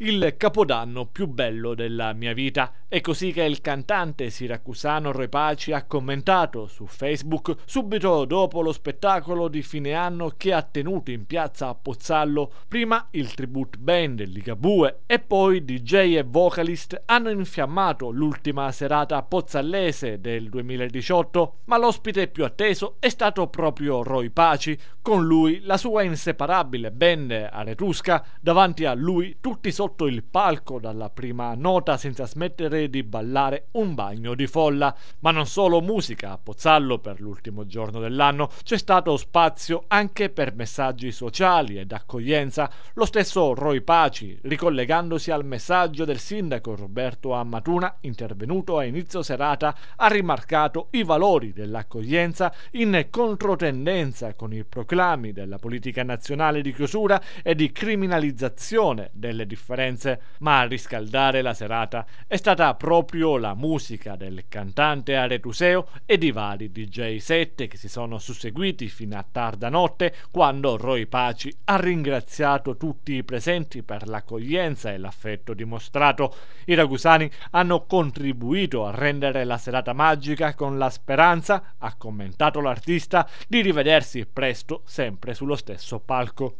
il capodanno più bello della mia vita. È così che il cantante siracusano Repaci ha commentato su Facebook subito dopo lo spettacolo di fine anno che ha tenuto in piazza a Pozzallo. Prima il tribute band Ligabue e poi DJ e vocalist hanno infiammato l'ultima serata pozzallese del 2018, ma l'ospite più atteso è stato proprio Roy Paci, con lui la sua inseparabile band aretusca, davanti a lui tutti sotto sotto il palco dalla prima nota senza smettere di ballare un bagno di folla. Ma non solo musica, a Pozzallo per l'ultimo giorno dell'anno c'è stato spazio anche per messaggi sociali ed accoglienza. Lo stesso Roy Paci, ricollegandosi al messaggio del sindaco Roberto Ammatuna, intervenuto a inizio serata, ha rimarcato i valori dell'accoglienza in controtendenza con i proclami della politica nazionale di chiusura e di criminalizzazione delle differenze differenze, ma a riscaldare la serata è stata proprio la musica del cantante aretuseo e di vari DJ set che si sono susseguiti fino a tarda notte quando Roy Paci ha ringraziato tutti i presenti per l'accoglienza e l'affetto dimostrato. I ragusani hanno contribuito a rendere la serata magica con la speranza, ha commentato l'artista, di rivedersi presto sempre sullo stesso palco.